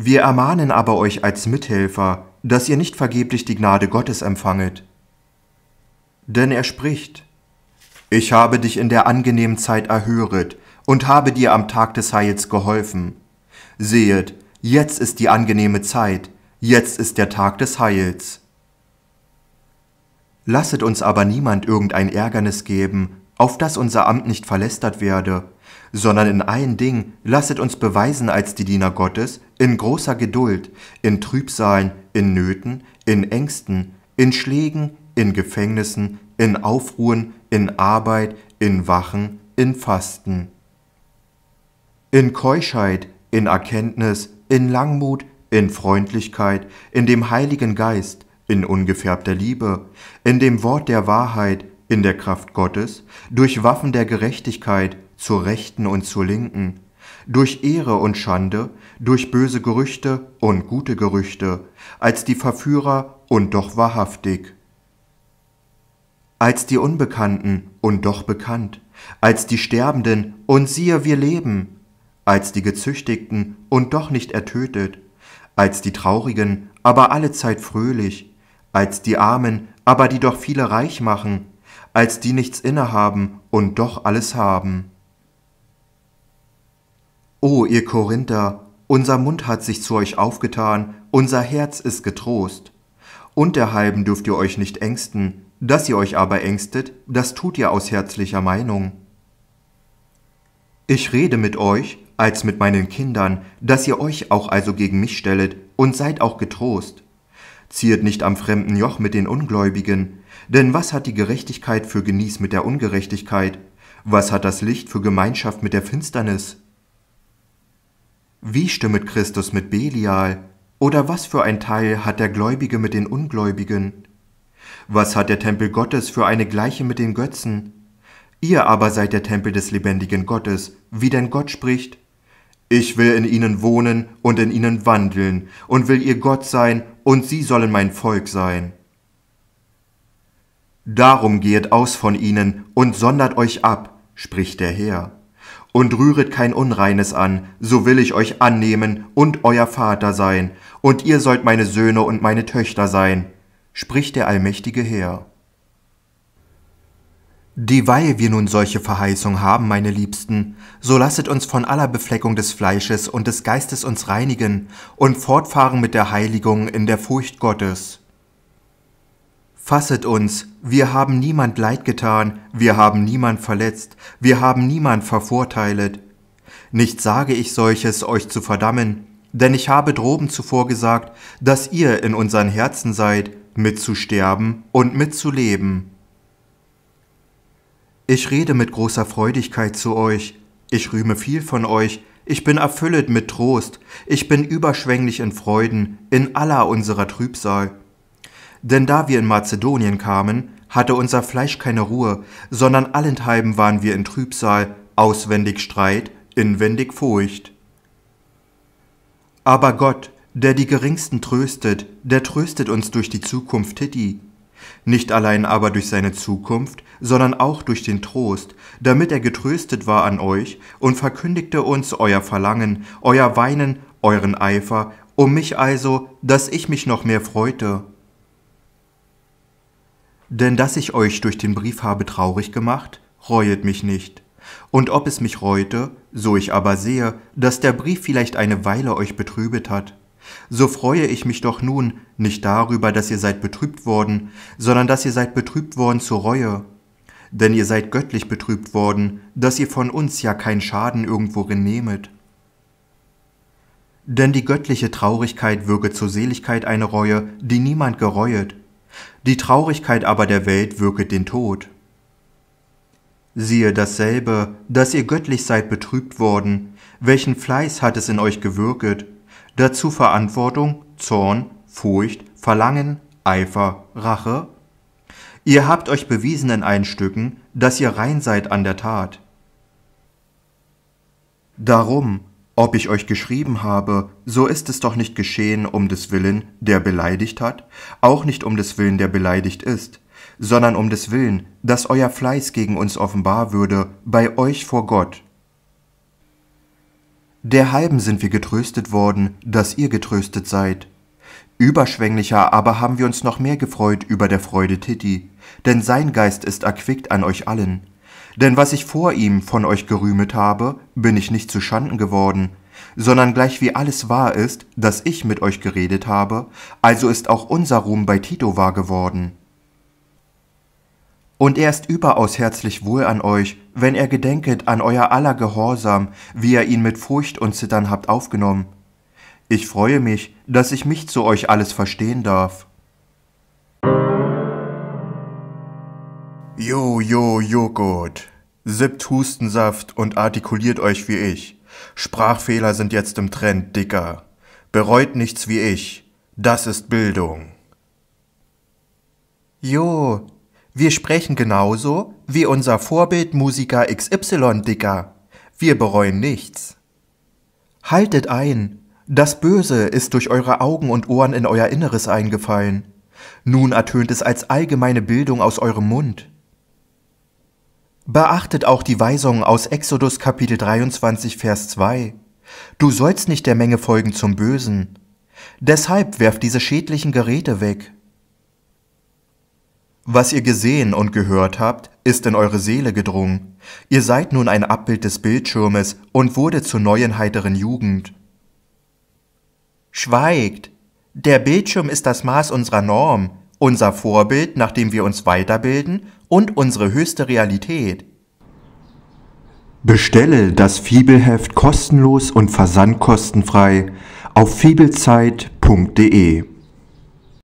Wir ermahnen aber euch als Mithelfer, dass ihr nicht vergeblich die Gnade Gottes empfanget. Denn er spricht, Ich habe dich in der angenehmen Zeit erhöret und habe dir am Tag des Heils geholfen. Sehet, jetzt ist die angenehme Zeit, jetzt ist der Tag des Heils. Lasset uns aber niemand irgendein Ärgernis geben, auf das unser Amt nicht verlästert werde, sondern in allen Dingen lasset uns beweisen als die Diener Gottes in großer Geduld, in Trübsalen, in Nöten, in Ängsten, in Schlägen, in Gefängnissen, in Aufruhen, in Arbeit, in Wachen, in Fasten. In Keuschheit, in Erkenntnis, in Langmut, in Freundlichkeit, in dem Heiligen Geist, in ungefärbter Liebe, in dem Wort der Wahrheit, in der Kraft Gottes, durch Waffen der Gerechtigkeit, zur Rechten und zur Linken, durch Ehre und Schande, durch böse Gerüchte und gute Gerüchte, als die Verführer und doch wahrhaftig, als die Unbekannten und doch bekannt, als die Sterbenden und siehe wir leben, als die Gezüchtigten und doch nicht ertötet, als die Traurigen, aber allezeit fröhlich, als die Armen, aber die doch viele reich machen, als die nichts innehaben und doch alles haben. O ihr Korinther, unser Mund hat sich zu euch aufgetan, unser Herz ist getrost. Unterhalben dürft ihr euch nicht ängsten, dass ihr euch aber ängstet, das tut ihr aus herzlicher Meinung. Ich rede mit euch, als mit meinen Kindern, dass ihr euch auch also gegen mich stellet und seid auch getrost. Ziert nicht am fremden Joch mit den Ungläubigen, denn was hat die Gerechtigkeit für Genieß mit der Ungerechtigkeit? Was hat das Licht für Gemeinschaft mit der Finsternis? Wie stimmet Christus mit Belial? Oder was für ein Teil hat der Gläubige mit den Ungläubigen? Was hat der Tempel Gottes für eine Gleiche mit den Götzen? Ihr aber seid der Tempel des lebendigen Gottes, wie denn Gott spricht. Ich will in ihnen wohnen und in ihnen wandeln und will ihr Gott sein und sie sollen mein Volk sein. Darum gehet aus von ihnen und sondert euch ab, spricht der Herr und rühret kein Unreines an, so will ich euch annehmen und euer Vater sein, und ihr sollt meine Söhne und meine Töchter sein, spricht der allmächtige Herr. Dieweil wir nun solche Verheißung haben, meine Liebsten, so lasset uns von aller Befleckung des Fleisches und des Geistes uns reinigen und fortfahren mit der Heiligung in der Furcht Gottes. Fasset uns, wir haben niemand Leid getan, wir haben niemand verletzt, wir haben niemand vervorteilet. Nicht sage ich solches, euch zu verdammen, denn ich habe droben zuvor gesagt, dass ihr in unseren Herzen seid, mitzusterben und mitzuleben. Ich rede mit großer Freudigkeit zu euch, ich rühme viel von euch, ich bin erfüllet mit Trost, ich bin überschwänglich in Freuden, in aller unserer Trübsal denn da wir in Mazedonien kamen, hatte unser Fleisch keine Ruhe, sondern allenthalben waren wir in Trübsal, auswendig Streit, inwendig Furcht. Aber Gott, der die Geringsten tröstet, der tröstet uns durch die Zukunft Titi. Nicht allein aber durch seine Zukunft, sondern auch durch den Trost, damit er getröstet war an euch und verkündigte uns euer Verlangen, euer Weinen, euren Eifer, um mich also, dass ich mich noch mehr freute. Denn dass ich euch durch den Brief habe traurig gemacht, reuet mich nicht. Und ob es mich reute, so ich aber sehe, dass der Brief vielleicht eine Weile euch betrübet hat, so freue ich mich doch nun nicht darüber, dass ihr seid betrübt worden, sondern dass ihr seid betrübt worden zur Reue. Denn ihr seid göttlich betrübt worden, dass ihr von uns ja keinen Schaden irgendworin nehmet. Denn die göttliche Traurigkeit wirke zur Seligkeit eine Reue, die niemand gereuet, die Traurigkeit aber der Welt wirket den Tod. Siehe dasselbe, dass ihr göttlich seid betrübt worden, welchen Fleiß hat es in euch gewirket, dazu Verantwortung, Zorn, Furcht, Verlangen, Eifer, Rache? Ihr habt euch bewiesen in allen Stücken, dass ihr rein seid an der Tat. Darum, ob ich euch geschrieben habe, so ist es doch nicht geschehen um des Willen, der beleidigt hat, auch nicht um des Willen, der beleidigt ist, sondern um des Willen, dass euer Fleiß gegen uns offenbar würde, bei euch vor Gott. Derhalben sind wir getröstet worden, dass ihr getröstet seid. Überschwänglicher aber haben wir uns noch mehr gefreut über der Freude Titti, denn sein Geist ist erquickt an euch allen. Denn was ich vor ihm von euch gerühmet habe, bin ich nicht zu Schanden geworden, sondern gleichwie alles wahr ist, dass ich mit euch geredet habe, also ist auch unser Ruhm bei Tito wahr geworden. Und er ist überaus herzlich wohl an euch, wenn er gedenket an euer aller Gehorsam, wie ihr ihn mit Furcht und Zittern habt aufgenommen. Ich freue mich, dass ich mich zu euch alles verstehen darf. Jo, jo, Joghurt. Sippt Hustensaft und artikuliert euch wie ich. Sprachfehler sind jetzt im Trend, Dicker. Bereut nichts wie ich. Das ist Bildung. Jo, wir sprechen genauso wie unser Vorbild Musiker XY, Dicker. Wir bereuen nichts. Haltet ein. Das Böse ist durch eure Augen und Ohren in euer Inneres eingefallen. Nun ertönt es als allgemeine Bildung aus eurem Mund. Beachtet auch die Weisung aus Exodus Kapitel 23, Vers 2. Du sollst nicht der Menge folgen zum Bösen. Deshalb werft diese schädlichen Geräte weg. Was ihr gesehen und gehört habt, ist in eure Seele gedrungen. Ihr seid nun ein Abbild des Bildschirmes und wurde zur neuen heiteren Jugend. Schweigt! Der Bildschirm ist das Maß unserer Norm, unser Vorbild, nach dem wir uns weiterbilden und unsere höchste Realität. Bestelle das Fibelheft kostenlos und versandkostenfrei auf fibelzeit.de.